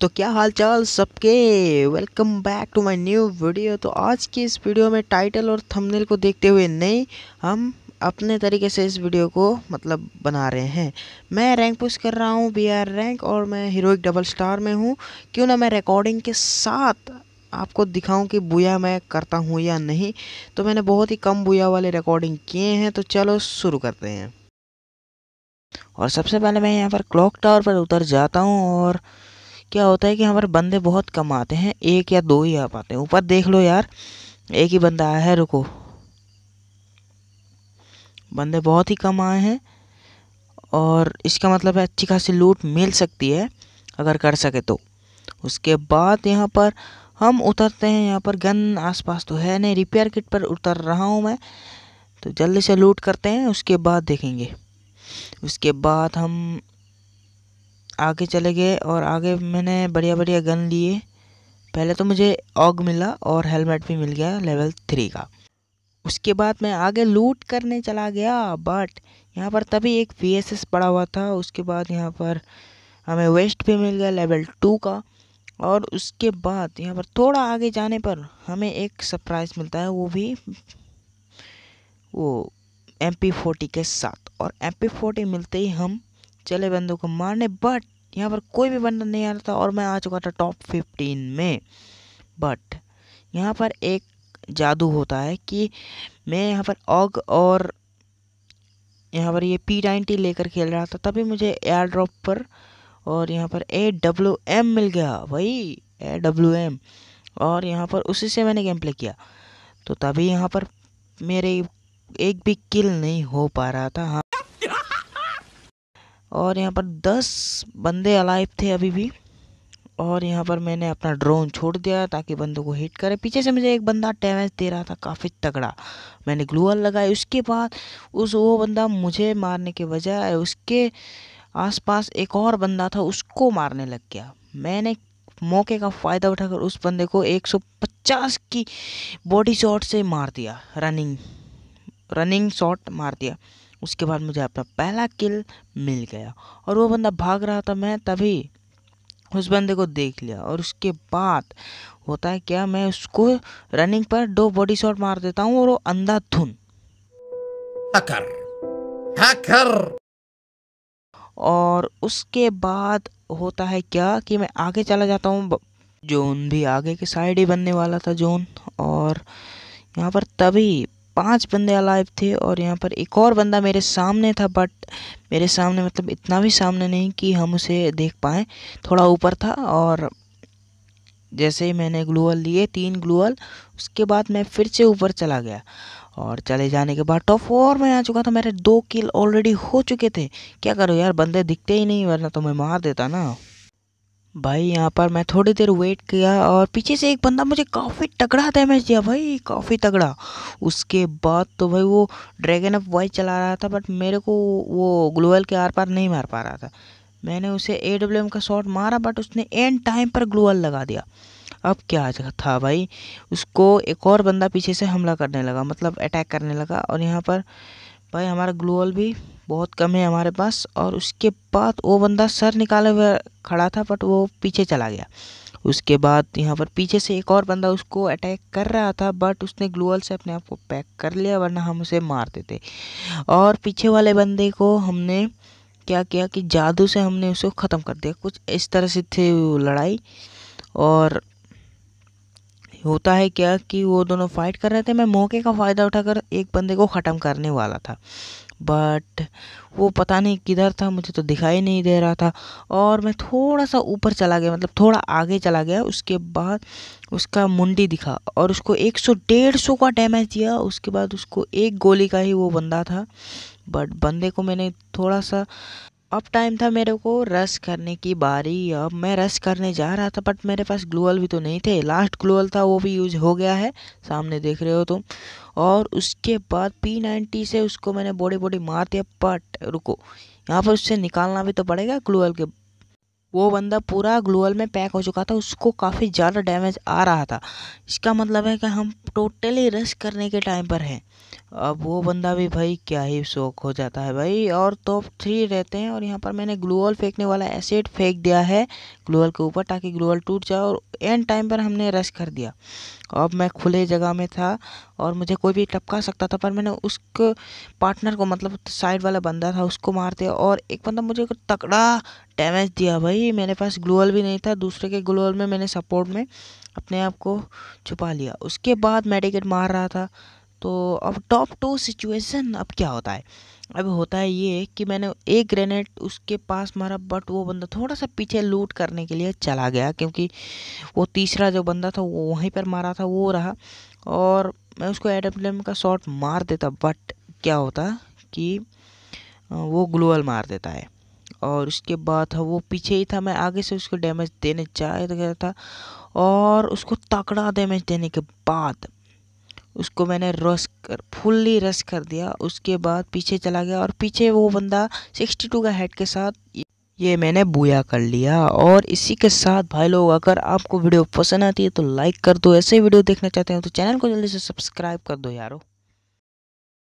तो क्या हाल चाल सबके welcome back to my new video तो आज की इस वीडियो में टाइटल और थंबनेल को देखते हुए नहीं हम अपने तरीके से इस वीडियो को मतलब बना रहे हैं मैं रैंक पुश कर रहा हूँ बी आर रैंक और मैं हीरोइक डबल स्टार में हूँ क्यों ना मैं रिकॉर्डिंग के साथ आपको दिखाऊं कि बुया मैं करता हूँ या नहीं तो मैंने बहुत ही कम बुया वाले रिकॉर्डिंग किए हैं तो चलो शुरू करते हैं और सबसे पहले मैं यहाँ पर क्लॉक टावर पर उतर जाता हूँ और क्या होता है कि हमारे बंदे बहुत कम आते हैं एक या दो ही आ पाते हैं ऊपर देख लो यार एक ही बंदा आया है रुको बंदे बहुत ही कम आए हैं और इसका मतलब है अच्छी खासी लूट मिल सकती है अगर कर सके तो उसके बाद यहाँ पर हम उतरते हैं यहाँ पर गन आसपास तो है नहीं रिपेयर किट पर उतर रहा हूँ मैं तो जल्दी से लूट करते हैं उसके बाद देखेंगे उसके बाद हम आगे चले गए और आगे मैंने बढ़िया बढ़िया गन लिए पहले तो मुझे ऑग मिला और हेलमेट भी मिल गया लेवल थ्री का उसके बाद मैं आगे लूट करने चला गया बट यहाँ पर तभी एक वी पड़ा हुआ था उसके बाद यहाँ पर हमें वेस्ट भी मिल गया लेवल टू का और उसके बाद यहाँ पर थोड़ा आगे जाने पर हमें एक सरप्राइज़ मिलता है वो भी वो एम पी फोर्टी के साथ और एम पी मिलते ही हम चले बंदों को मारने बट यहाँ पर कोई भी बंदा नहीं आ रहा था और मैं आ चुका था टॉप फिफ्टीन में बट यहाँ पर एक जादू होता है कि मैं यहाँ पर ऑग और यहाँ पर ये पी नाइनटी लेकर खेल रहा था तभी मुझे एयर ड्रॉप पर और यहाँ पर ए डब्ल्यू एम मिल गया वही ए डब्ल्यू एम और यहाँ पर उसी से मैंने गेम प्ले किया तो तभी यहाँ पर मेरे एक भी किल नहीं हो पा रहा था हाँ और यहाँ पर दस बंदे अलाइव थे अभी भी और यहाँ पर मैंने अपना ड्रोन छोड़ दिया ताकि बंदों को हिट करे पीछे से मुझे एक बंदा टैमेज दे रहा था काफ़ी तगड़ा मैंने ग्लूअल लगाई उसके बाद उस वो बंदा मुझे मारने के बजाय उसके आसपास एक और बंदा था उसको मारने लग गया मैंने मौके का फ़ायदा उठाकर उस बंदे को 150 की बॉडी शॉट से मार दिया रनिंग रनिंग शॉट मार दिया उसके बाद मुझे अपना पहला किल मिल गया और वो बंदा भाग रहा था मैं तभी उस बंदे को देख लिया और उसके बाद होता है क्या मैं उसको रनिंग पर दो बॉडी शॉट मार देता हूँ और वो अंधा धुन हकर और उसके बाद होता है क्या कि मैं आगे चला जाता हूँ जोन भी आगे के साइड ही बनने वाला था जोन और यहाँ पर तभी पांच बंदे अलाइव थे और यहाँ पर एक और बंदा मेरे सामने था बट मेरे सामने मतलब इतना भी सामने नहीं कि हम उसे देख पाएँ थोड़ा ऊपर था और जैसे ही मैंने ग्लूअल लिए तीन ग्लूअल उसके बाद मैं फिर से ऊपर चला गया और चले जाने के बाद टॉप फोर में आ चुका था मेरे दो किल ऑलरेडी हो चुके थे क्या करो यार बंदे दिखते ही नहीं वरना तो मैं मार देता ना भाई यहाँ पर मैं थोड़ी देर वेट किया और पीछे से एक बंदा मुझे काफ़ी तगड़ा डैमेज दिया भाई काफ़ी तगड़ा उसके बाद तो भाई वो ड्रैगन ऑफ वाइज चला रहा था बट मेरे को वो ग्लोअल के आर पार नहीं मार पा रहा था मैंने उसे ए डब्ल्यू एम का शॉट मारा बट उसने एंड टाइम पर ग्लोअल लगा दिया अब क्या था भाई उसको एक और बंदा पीछे से हमला करने लगा मतलब अटैक करने लगा और यहाँ पर भाई हमारा ग्लोअल भी बहुत कम है हमारे पास और उसके बाद वो बंदा सर निकाले हुए खड़ा था बट वो पीछे चला गया उसके बाद यहाँ पर पीछे से एक और बंदा उसको अटैक कर रहा था बट उसने ग्लूअल से अपने आप को पैक कर लिया वरना हम उसे मार देते और पीछे वाले बंदे को हमने क्या किया कि जादू से हमने उसे ख़त्म कर दिया कुछ इस तरह से थी लड़ाई और होता है क्या कि वो दोनों फाइट कर रहे थे मैं मौके का फ़ायदा उठाकर एक बंदे को ख़त्म करने वाला था बट वो पता नहीं किधर था मुझे तो दिखाई नहीं दे रहा था और मैं थोड़ा सा ऊपर चला गया मतलब थोड़ा आगे चला गया उसके बाद उसका मुंडी दिखा और उसको एक सौ डेढ़ सौ का डैमेज दिया उसके बाद उसको एक गोली का ही वो बंदा था बट बंदे को मैंने थोड़ा सा अब टाइम था मेरे को रस करने की बारी अब मैं रस करने जा रहा था बट मेरे पास ग्लूअल भी तो नहीं थे लास्ट ग्लूअल था वो भी यूज हो गया है सामने देख रहे हो तुम और उसके बाद पी नाइन्टी से उसको मैंने बॉडी बॉडी मार दिया बट रुको यहाँ पर उससे निकालना भी तो पड़ेगा ग्लूअल के वो बंदा पूरा ग्लूअल में पैक हो चुका था उसको काफ़ी ज़्यादा डैमेज आ रहा था इसका मतलब है कि हम टोटली रश करने के टाइम पर हैं अब वो बंदा भी भाई क्या ही शौक हो जाता है भाई और टॉप थ्री रहते हैं और यहाँ पर मैंने ग्लोअल फेंकने वाला एसिड फेंक दिया है ग्लोअल के ऊपर ताकि ग्लोअल टूट जाए और एंड टाइम पर हमने रश कर दिया अब मैं खुले जगह में था और मुझे कोई भी टपका सकता था पर मैंने उस पार्टनर को मतलब साइड वाला बंदा था उसको मार दिया और एक बंदा मुझे तकड़ा डैमेज दिया भाई मेरे पास ग्लोअल भी नहीं था दूसरे के ग्लोअल में मैंने सपोर्ट में अपने आप को छुपा लिया उसके बाद मेडिकेट मार रहा था तो अब टॉप टू सिचुएशन अब क्या होता है अब होता है ये कि मैंने एक ग्रेनेड उसके पास मारा बट वो बंदा थोड़ा सा पीछे लूट करने के लिए चला गया क्योंकि वो तीसरा जो बंदा था वो वहीं पर मारा था वो रहा और मैं उसको एडम का शॉट मार देता बट क्या होता कि वो ग्लोअल मार देता है और उसके बाद वो पीछे ही था मैं आगे से उसको डैमेज देने चाह गया था और उसको तकड़ा डैमेज देने के बाद उसको मैंने रस कर फुल्ली रस कर दिया उसके बाद पीछे चला गया और पीछे वो बंदा सिक्सटी टू का हेड के साथ ये मैंने बुया कर लिया और इसी के साथ भाई लोग अगर आपको वीडियो पसंद आती है तो लाइक कर दो ऐसे वीडियो देखना चाहते हैं तो चैनल को जल्दी से सब्सक्राइब कर दो यारो